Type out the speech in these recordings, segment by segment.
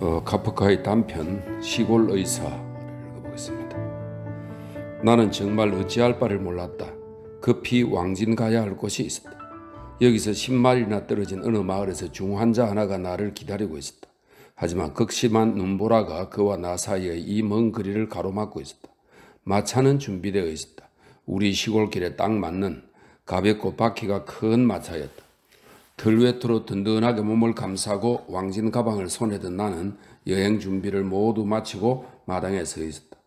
어, 카프카의 단편 시골 의사를 읽어보겠습니다. 나는 정말 어찌할 바를 몰랐다. 급히 왕진 가야 할 곳이 있었다. 여기서 1 0마일나 떨어진 어느 마을에서 중환자 하나가 나를 기다리고 있었다. 하지만 극심한 눈보라가 그와 나 사이의 이 먼 거리를 가로막고 있었다. 마차는 준비되어 있었다. 우리 시골길에 딱 맞는 가볍고 바퀴가 큰 마차였다. 털외투로 든든하게 몸을 감싸고 왕진 가방을 손에 든 나는 여행 준비를 모두 마치고 마당에 서 있었다.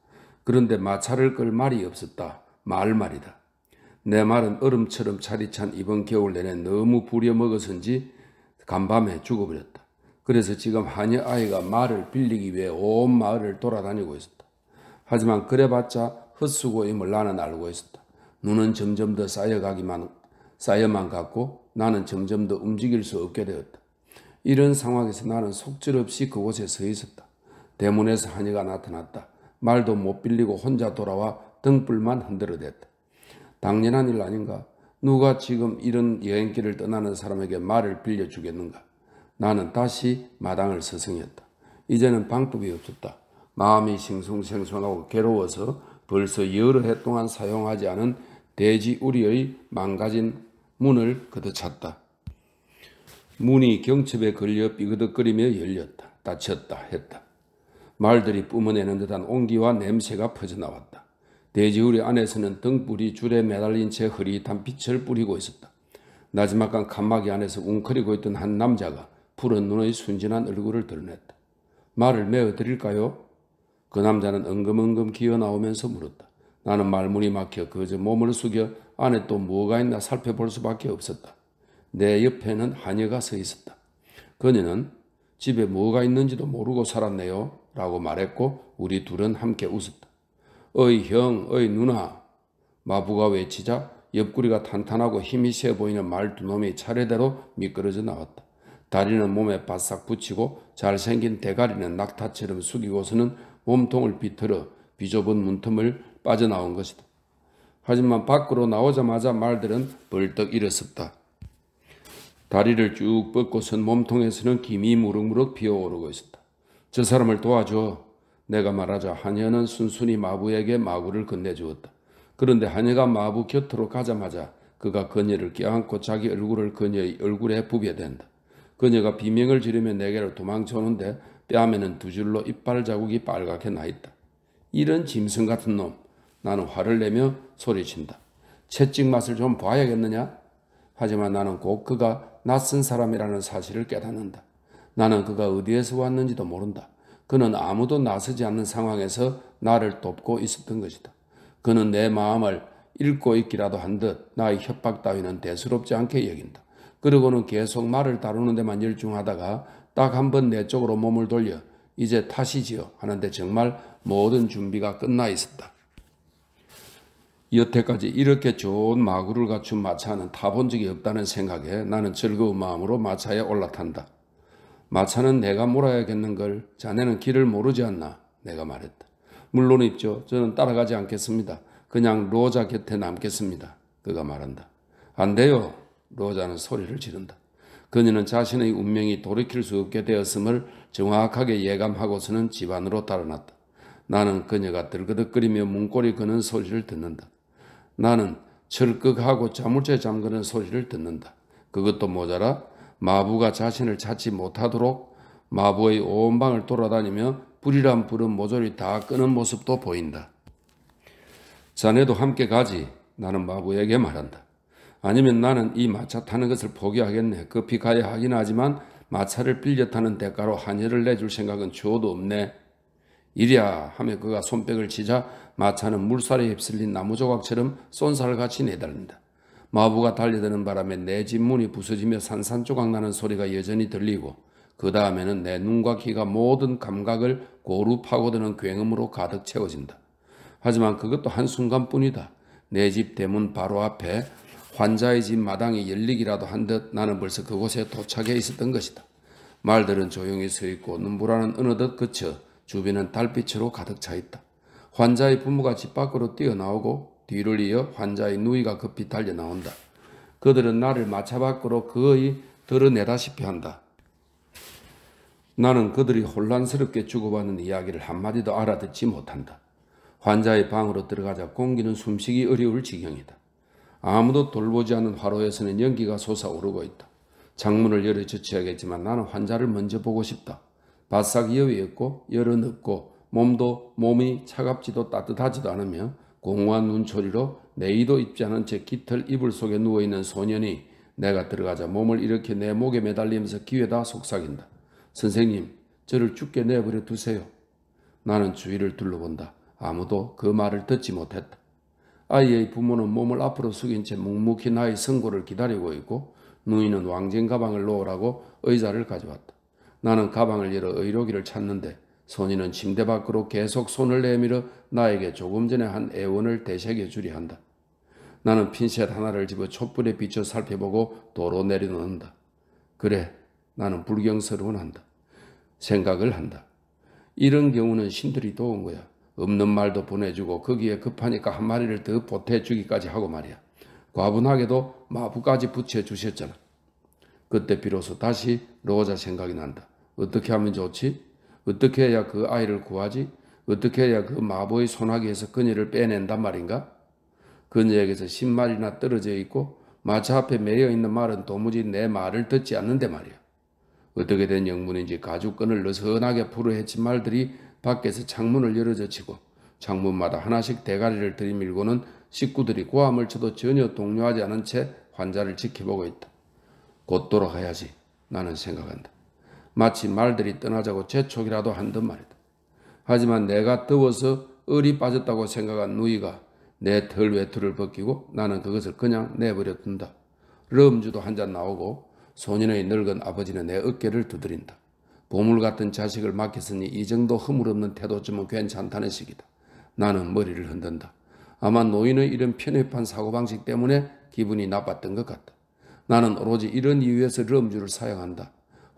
그런데 마차를 끌 말이 없었다. 말 말이다. 내 말은 얼음처럼 차리찬 이번 겨울 내내 너무 부려먹었은지 간밤에 죽어버렸다. 그래서 지금 한여 아이가 말을 빌리기 위해 온 마을을 돌아다니고 있었다. 하지만 그래봤자 헛수고임을 나는 알고 있었다. 눈은 점점 더 쌓여가기만 쌓여만 갔고 나는 점점 더 움직일 수 없게 되었다. 이런 상황에서 나는 속절없이 그곳에 서 있었다. 대문에서 한이가 나타났다. 말도 못 빌리고 혼자 돌아와 등불만 흔들어댔다. 당연한 일 아닌가? 누가 지금 이런 여행길을 떠나는 사람에게 말을 빌려주겠는가? 나는 다시 마당을 서성였다. 이제는 방법이 없었다. 마음이 싱숭생숭하고 괴로워서 벌써 여러 해 동안 사용하지 않은 돼지우리의 망가진 문을 걷어찼다. 문이 경첩에 걸려 삐그덕거리며 열렸다. 닫혔다 했다. 말들이 뿜어내는 듯한 온기와 냄새가 퍼져나왔다. 돼지우리 안에서는 등불이 줄에 매달린 채 흐릿한 빛을 뿌리고 있었다. 나지막한 칸막이 안에서 웅크리고 있던 한 남자가 푸른 눈의 순진한 얼굴을 드러냈다. 말을 메어드릴까요? 그 남자는 엉금엉금 기어나오면서 물었다. 나는 말문이 막혀 그저 몸을 숙여 안에 또 뭐가 있나 살펴볼 수밖에 없었다. 내 옆에는 하녀가 서 있었다. 그녀는 집에 뭐가 있는지도 모르고 살았네요. 라고 말했고 우리 둘은 함께 웃었다. 어이 형, 어이 누나. 마부가 외치자 옆구리가 탄탄하고 힘이 세 보이는 말 두 놈이 차례대로 미끄러져 나왔다. 다리는 몸에 바싹 붙이고 잘생긴 대가리는 낙타처럼 숙이고서는 몸통을 비틀어 비좁은 문틈을 빠져나온 것이다. 하지만 밖으로 나오자마자 말들은 벌떡 일어섰다. 다리를 쭉 뻗고선 몸통에서는 김이 무럭무럭 피어오르고 있었다. 저 사람을 도와줘. 내가 말하자 한여는 순순히 마부에게 마구를 건네주었다. 그런데 한여가 마부 곁으로 가자마자 그가 그녀를 껴안고 자기 얼굴을 그녀의 얼굴에 부벼댄다. 그녀가 비명을 지르며 내게로 도망쳐오는데 뺨에는 두 줄로 이빨 자국이 빨갛게 나있다. 이런 짐승 같은 놈. 나는 화를 내며 소리친다. 채찍 맛을 좀 봐야겠느냐? 하지만 나는 곧 그가 낯선 사람이라는 사실을 깨닫는다. 나는 그가 어디에서 왔는지도 모른다. 그는 아무도 나서지 않는 상황에서 나를 돕고 있었던 것이다. 그는 내 마음을 읽고 있기라도 한 듯 나의 협박 따위는 대수롭지 않게 여긴다. 그러고는 계속 말을 다루는 데만 열중하다가 딱 한 번 내 쪽으로 몸을 돌려 이제 타시지요 하는데 정말 모든 준비가 끝나 있었다. 여태까지 이렇게 좋은 마구를 갖춘 마차는 타본 적이 없다는 생각에 나는 즐거운 마음으로 마차에 올라탄다. 마차는 내가 몰아야겠는걸 자네는 길을 모르지 않나 내가 말했다. 물론 있죠 저는 따라가지 않겠습니다. 그냥 로자 곁에 남겠습니다. 그가 말한다. 안 돼요. 로자는 소리를 지른다. 그녀는 자신의 운명이 돌이킬 수 없게 되었음을 정확하게 예감하고서는 집안으로 달아났다. 나는 그녀가 들그덕거리며 문고리 거는 소리를 듣는다. 나는 철극하고 자물쇠 잠그는 소리를 듣는다. 그것도 모자라 마부가 자신을 찾지 못하도록 마부의 온 방을 돌아다니며 불이란 불은 모조리 다 끄는 모습도 보인다. 자네도 함께 가지. 나는 마부에게 말한다. 아니면 나는 이 마차 타는 것을 포기하겠네. 급히 가야 하긴 하지만 마차를 빌려 타는 대가로 한여를 내줄 생각은 주어도 없네. 이야 하며 그가 손뼉을 치자 마차는 물살에 휩쓸린 나무 조각처럼 쏜살같이 내달린다. 마부가 달려드는 바람에 내 집문이 부서지며 산산조각 나는 소리가 여전히 들리고 그 다음에는 내 눈과 귀가 모든 감각을 고루 파고드는 굉음으로 가득 채워진다. 하지만 그것도 한순간뿐이다. 내 집 대문 바로 앞에 환자의 집 마당이 열리기라도 한 듯 나는 벌써 그곳에 도착해 있었던 것이다. 말들은 조용히 서 있고 눈보라는 어느덧 그쳐 주변은 달빛으로 가득 차 있다. 환자의 부모가 집 밖으로 뛰어나오고 뒤를 이어 환자의 누이가 급히 달려나온다. 그들은 나를 마차 밖으로 거의 드러내다시피 한다. 나는 그들이 혼란스럽게 주고받는 이야기를 한마디도 알아듣지 못한다. 환자의 방으로 들어가자 공기는 숨쉬기 어려울 지경이다. 아무도 돌보지 않은 화로에서는 연기가 솟아오르고 있다. 창문을 열어 주쳐야겠지만 나는 환자를 먼저 보고 싶다. 바싹 여위였고 열은 없고 몸도 몸이 차갑지도 따뜻하지도 않으며 공허한 눈초리로 내의도 입지 않은 채 깃털 이불 속에 누워있는 소년이 내가 들어가자 몸을 이렇게 내 목에 매달리면서 기회다 속삭인다. 선생님, 저를 죽게 내버려 두세요. 나는 주위를 둘러본다. 아무도 그 말을 듣지 못했다. 아이의 부모는 몸을 앞으로 숙인 채 묵묵히 나의 선고를 기다리고 있고 누이는 왕진 가방을 놓으라고 의자를 가져왔다. 나는 가방을 열어 의료기를 찾는데 손이는 침대 밖으로 계속 손을 내밀어 나에게 조금 전에 한 애원을 되새겨 주려 한다. 나는 핀셋 하나를 집어 촛불에 비춰 살펴보고 도로 내려놓는다. 그래, 나는 불경스러운 한다. 생각을 한다. 이런 경우는 신들이 도운 거야. 없는 말도 보내주고 거기에 급하니까 한 마리를 더 보태주기까지 하고 말이야. 과분하게도 마부까지 붙여주셨잖아. 그때 비로소 다시 로자 생각이 난다. 어떻게 하면 좋지? 어떻게 해야 그 아이를 구하지? 어떻게 해야 그 마보의 소나기에서 그녀를 빼낸단 말인가? 그녀에게서 10마리나 떨어져 있고 마차 앞에 매여 있는 말은 도무지 내 말을 듣지 않는데 말이야. 어떻게 된 영문인지 가죽끈을 느슨하게 풀어 헤친 말들이 밖에서 창문을 열어젖히고 창문마다 하나씩 대가리를 들이밀고는 식구들이 고함을 쳐도 전혀 동요하지 않은 채 환자를 지켜보고 있다. 곧돌아가야지 나는 생각한다. 마치 말들이 떠나자고 재촉이라도 한 듯 말이다. 하지만 내가 더워서 얼이 빠졌다고 생각한 누이가 내 털 외투를 벗기고 나는 그것을 그냥 내버려 둔다. 럼주도 한 잔 나오고 소년의 늙은 아버지는 내 어깨를 두드린다. 보물 같은 자식을 맡겼으니 이 정도 허물없는 태도쯤은 괜찮다는 식이다. 나는 머리를 흔든다. 아마 노인의 이런 편협한 사고방식 때문에 기분이 나빴던 것 같다. 나는 오로지 이런 이유에서 럼주를 사용한다.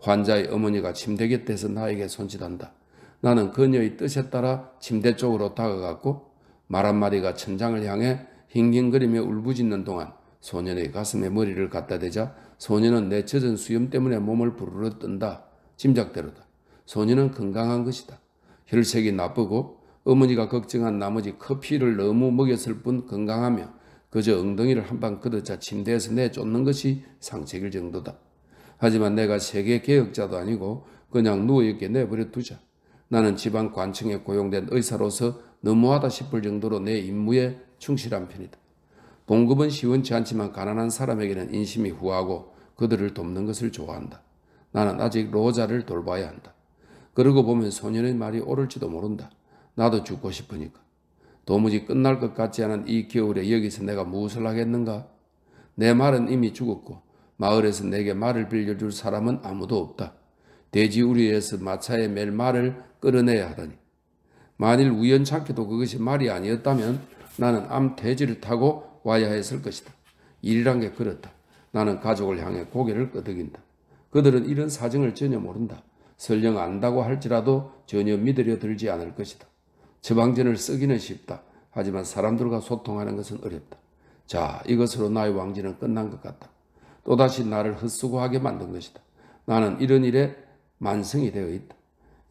환자의 어머니가 침대 곁에서 나에게 손짓한다. 나는 그녀의 뜻에 따라 침대 쪽으로 다가갔고 말 한마디가 천장을 향해 힝깅거리며 울부짖는 동안 소년의 가슴에 머리를 갖다 대자 소년은 내 젖은 수염 때문에 몸을 부르르 뜬다. 짐작대로다. 소년은 건강한 것이다. 혈색이 나쁘고 어머니가 걱정한 나머지 커피를 너무 먹였을 뿐 건강하며 그저 엉덩이를 한 방 걷어차 침대에서 내쫓는 것이 상책일 정도다. 하지만 내가 세계 개혁자도 아니고 그냥 누워있게 내버려 두자. 나는 지방 관청에 고용된 의사로서 너무하다 싶을 정도로 내 임무에 충실한 편이다. 봉급은 시원치 않지만 가난한 사람에게는 인심이 후하고 그들을 돕는 것을 좋아한다. 나는 아직 로자를 돌봐야 한다. 그러고 보면 소년의 말이 옳을지도 모른다. 나도 죽고 싶으니까. 도무지 끝날 것 같지 않은 이 겨울에 여기서 내가 무엇을 하겠는가? 내 말은 이미 죽었고 마을에서 내게 말을 빌려줄 사람은 아무도 없다. 돼지우리에서 마차에 멜 말을 끌어내야 하다니. 만일 우연찮게도 그것이 말이 아니었다면 나는 암 돼지를 타고 와야 했을 것이다. 일이란 게 그렇다. 나는 가족을 향해 고개를 끄덕인다. 그들은 이런 사정을 전혀 모른다. 설령 안다고 할지라도 전혀 믿으려 들지 않을 것이다. 처방전을 쓰기는 쉽다. 하지만 사람들과 소통하는 것은 어렵다. 자, 이것으로 나의 왕지는 끝난 것 같다. 또다시 나를 헛수고하게 만든 것이다. 나는 이런 일에 만성이 되어 있다.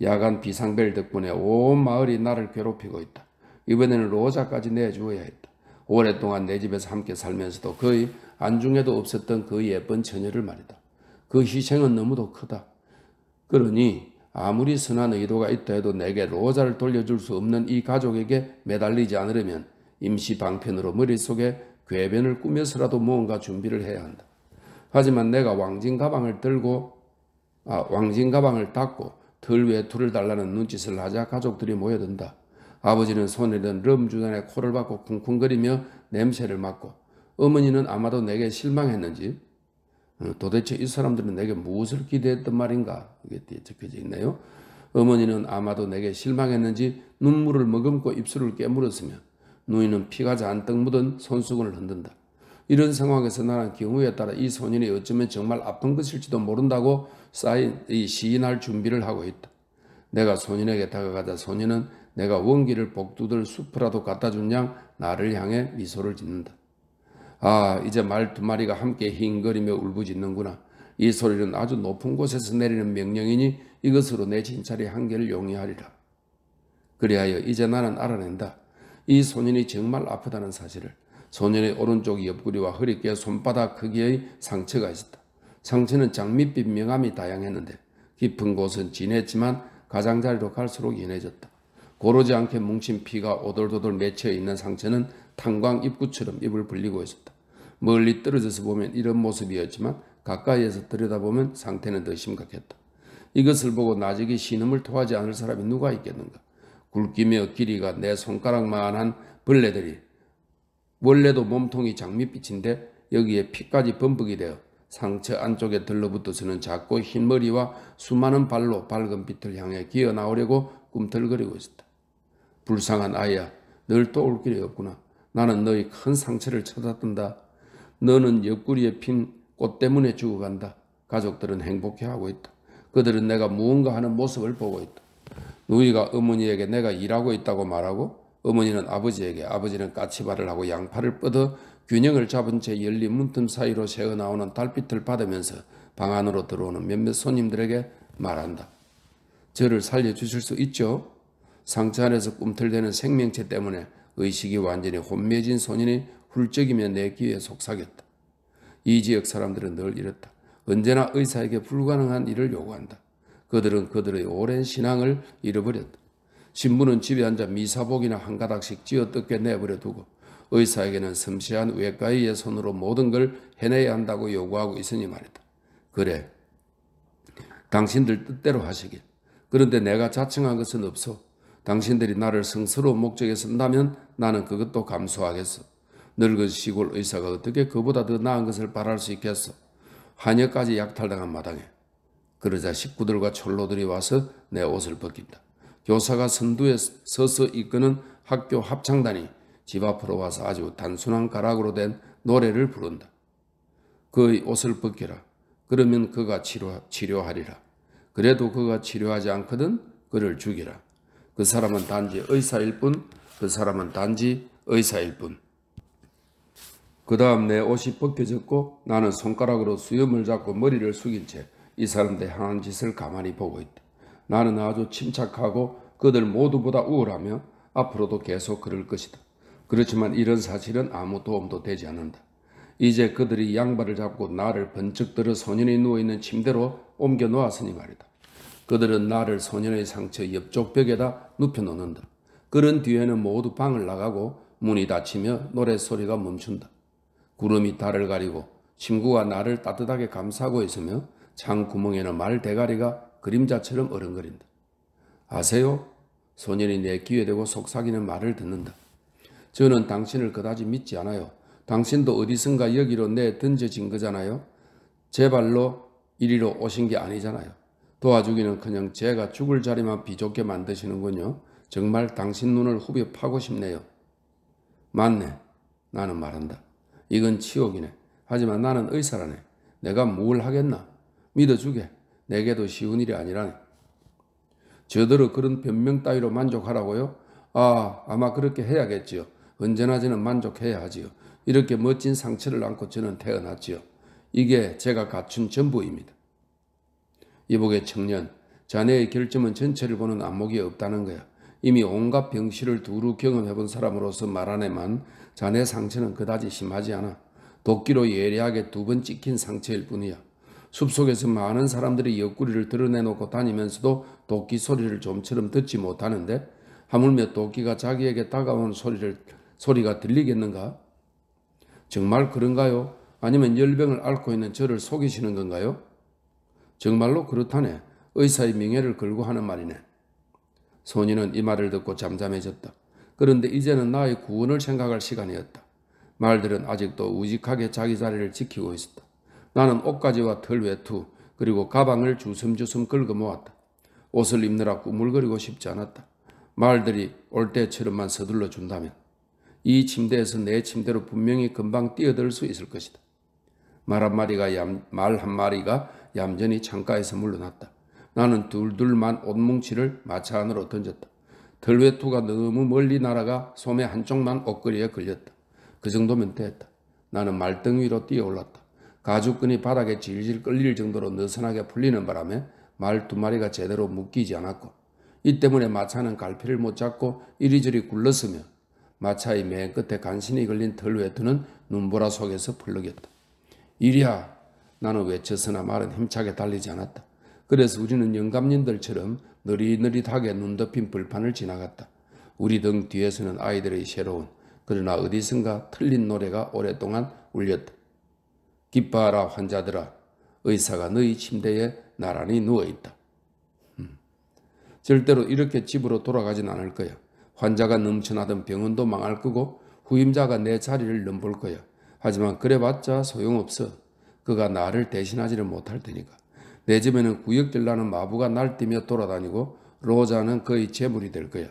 야간 비상벨 덕분에 온 마을이 나를 괴롭히고 있다. 이번에는 로자까지 내주어야 했다. 오랫동안 내 집에서 함께 살면서도 거의 안중에도 없었던 그 예쁜 처녀를 말이다. 그 희생은 너무도 크다. 그러니 아무리 선한 의도가 있다 해도 내게 로자를 돌려줄 수 없는 이 가족에게 매달리지 않으려면 임시 방편으로 머릿속에 괴변을 꾸며서라도 무언가 준비를 해야 한다. 하지만 내가 왕진 가방을 들고 아, 왕진 가방을 닫고 들 외투를 달라는 눈짓을 하자 가족들이 모여든다. 아버지는 손에 든 럼주단에 코를 박고 쿵쿵거리며 냄새를 맡고 어머니는 아마도 내게 실망했는지 어, 도대체 이 사람들은 내게 무엇을 기대했던 말인가 이게 뒤에 적혀져 있네요. 어머니는 아마도 내게 실망했는지 눈물을 머금고 입술을 깨물었으며 누이는 피가 잔뜩 묻은 손수건을 흔든다. 이런 상황에서 나는 경우에 따라 이 소년이 어쩌면 정말 아픈 것일지도 모른다고 사인, 이 시인할 준비를 하고 있다. 내가 소년에게 다가가자 소년은 내가 원기를 복두들 수프라도 갖다 준 양 나를 향해 미소를 짓는다. 아, 이제 말 두 마리가 함께 힝거리며 울부짖는구나. 이 소리는 아주 높은 곳에서 내리는 명령이니 이것으로 내 진찰의 한계를 용이하리라. 그리하여 이제 나는 알아낸다. 이 소년이 정말 아프다는 사실을. 소년의 오른쪽 옆구리와 허리께 손바닥 크기의 상처가 있었다. 상처는 장밋빛 명암이 다양했는데 깊은 곳은 진했지만 가장자리로 갈수록 연해졌다. 고르지 않게 뭉친 피가 오돌도돌 맺혀 있는 상처는 탄광 입구처럼 입을 벌리고 있었다. 멀리 떨어져서 보면 이런 모습이었지만 가까이에서 들여다보면 상태는 더 심각했다. 이것을 보고 나직이 신음을 토하지 않을 사람이 누가 있겠는가? 굵기며 길이가 내 손가락만한 벌레들이 원래도 몸통이 장밋빛인데 여기에 피까지 범벅이 되어 상처 안쪽에 들러붙어서는 작고 흰 머리와 수많은 발로 밝은 빛을 향해 기어 나오려고 꿈틀거리고 있었다. 불쌍한 아이야, 널또올 길이 없구나. 나는 너의 큰 상처를 쳐다뜬다. 너는 옆구리에 핀 꽃 때문에 죽어간다. 가족들은 행복해하고 있다. 그들은 내가 무언가 하는 모습을 보고 있다. 누이가 어머니에게 내가 일하고 있다고 말하고 어머니는 아버지에게 아버지는 까치발을 하고 양팔을 뻗어 균형을 잡은 채 열린 문틈 사이로 새어 나오는 달빛을 받으면서 방 안으로 들어오는 몇몇 손님들에게 말한다. 저를 살려주실 수 있죠? 상처 안에서 꿈틀대는 생명체 때문에 의식이 완전히 혼미해진 소년이 훌쩍이며 내 귀에 속삭였다. 이 지역 사람들은 늘 이렇다. 언제나 의사에게 불가능한 일을 요구한다. 그들은 그들의 오랜 신앙을 잃어버렸다. 신부는 집에 앉아 미사복이나 한 가닥씩 찌어 뜯게 내버려 두고 의사에게는 섬세한 외과의의 손으로 모든 걸 해내야 한다고 요구하고 있으니 말이다. 그래. 당신들 뜻대로 하시길. 그런데 내가 자칭한 것은 없어. 당신들이 나를 성스러운 목적에 쓴다면 나는 그것도 감수하겠어. 늙은 시골 의사가 어떻게 그보다 더 나은 것을 바랄 수 있겠어. 한여까지 약탈당한 마당에. 그러자 식구들과 철로들이 와서 내 옷을 벗긴다. 교사가 선두에 서서 이끄는 학교 합창단이 집 앞으로 와서 아주 단순한 가락으로 된 노래를 부른다. 그의 옷을 벗겨라 그러면 그가 치료, 치료하리라. 그래도 그가 치료하지 않거든 그를 죽이라. 그 사람은 단지 의사일 뿐, 그 사람은 단지 의사일 뿐. 그 다음 내 옷이 벗겨졌고 나는 손가락으로 수염을 잡고 머리를 숙인 채 이 사람들 하는 짓을 가만히 보고 있다. 나는 아주 침착하고 그들 모두보다 우울하며 앞으로도 계속 그럴 것이다. 그렇지만 이런 사실은 아무 도움도 되지 않는다. 이제 그들이 양발을 잡고 나를 번쩍 들어 소년이 누워있는 침대로 옮겨 놓았으니 말이다. 그들은 나를 소년의 상처 옆쪽 벽에다 눕혀놓는다. 그런 뒤에는 모두 방을 나가고 문이 닫히며 노랫소리가 멈춘다. 구름이 달을 가리고 친구가 나를 따뜻하게 감싸고 있으며 창구멍에는 말 대가리가 그림자처럼 어른거린다. 아세요? 소년이 내 귀에 대고 속삭이는 말을 듣는다. 저는 당신을 그다지 믿지 않아요. 당신도 어디선가 여기로 내 던져진 거잖아요. 제 발로 이리로 오신 게 아니잖아요. 도와주기는 그냥 제가 죽을 자리만 비좁게 만드시는군요. 정말 당신 눈을 후벼 파고 싶네요. 맞네. 나는 말한다. 이건 치욕이네. 하지만 나는 의사라네. 내가 뭘 하겠나? 믿어주게. 내게도 쉬운 일이 아니라니. 저더러 그런 변명 따위로 만족하라고요? 아, 아마 그렇게 해야겠지요. 언제나 저는 만족해야 하지요. 이렇게 멋진 상처를 안고 저는 태어났지요. 이게 제가 갖춘 전부입니다. 이복의 청년, 자네의 결점은 전체를 보는 안목이 없다는 거야. 이미 온갖 병실을 두루 경험해본 사람으로서 말하네만 자네 상처는 그다지 심하지 않아. 도끼로 예리하게 두 번 찍힌 상처일 뿐이야. 숲속에서 많은 사람들이 옆구리를 드러내놓고 다니면서도 도끼 소리를 좀처럼 듣지 못하는데 하물며 도끼가 자기에게 다가온 소리를, 소리가 들리겠는가? 정말 그런가요? 아니면 열병을 앓고 있는 저를 속이시는 건가요? 정말로 그렇다네. 의사의 명예를 걸고 하는 말이네. 소니는 이 말을 듣고 잠잠해졌다. 그런데 이제는 나의 구원을 생각할 시간이었다. 말들은 아직도 우직하게 자기 자리를 지키고 있었다. 나는 옷가지와 털 외투 그리고 가방을 주섬주섬 긁어 모았다. 옷을 입느라 꾸물거리고 싶지 않았다. 말들이 올 때처럼만 서둘러 준다면 이 침대에서 내 침대로 분명히 금방 뛰어들 수 있을 것이다. 말 한마리가 얌, 말 한마리가 얌전히 창가에서 물러났다. 나는 둘둘만 옷뭉치를 마차 안으로 던졌다. 털외투가 너무 멀리 날아가 소매 한쪽만 옷걸이에 걸렸다. 그 정도면 됐다. 나는 말등 위로 뛰어올랐다. 가죽끈이 바닥에 질질 끌릴 정도로 느슨하게 풀리는 바람에 말 두 마리가 제대로 묶이지 않았고 이 때문에 마차는 갈피를 못 잡고 이리저리 굴렀으며 마차의 맨 끝에 간신히 걸린 털외 트는 눈보라 속에서 풀르겼다. 이리야 나는 외쳐서나 말은 힘차게 달리지 않았다. 그래서 우리는 영감님들처럼 느릿느릿하게 눈 덮인 불판을 지나갔다. 우리 등 뒤에서는 아이들의 새로운 그러나 어디선가 틀린 노래가 오랫동안 울렸다. 기뻐하라 환자들아 의사가 너희 침대에 나란히 누워있다. 음. 절대로 이렇게 집으로 돌아가진 않을 거야. 환자가 넘쳐나던 병원도 망할 거고 후임자가 내 자리를 넘볼 거야. 하지만 그래봤자 소용없어. 그가 나를 대신하지를 못할 테니까. 내 집에는 구역질 나는 마부가 날뛰며 돌아다니고 로자는 거의 재물이 될 거야.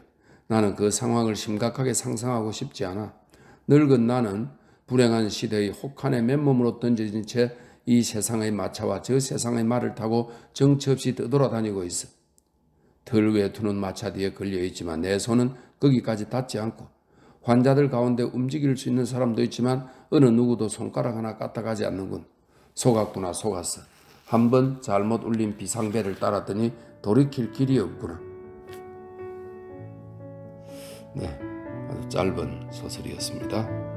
나는 그 상황을 심각하게 상상하고 싶지 않아. 늙은 나는 불행한 시대의 혹한의 맨몸으로 던져진 채 이 세상의 마차와 저 세상의 말을 타고 정처없이 떠돌아다니고 있어. 덜 외투는 마차 뒤에 걸려 있지만 내 손은 거기까지 닿지 않고 환자들 가운데 움직일 수 있는 사람도 있지만 어느 누구도 손가락 하나 까딱하지 않는군. 속았구나 속았어. 한 번 잘못 울린 비상벨을 따랐더니 돌이킬 길이 없구나. 네, 아주 짧은 소설이었습니다.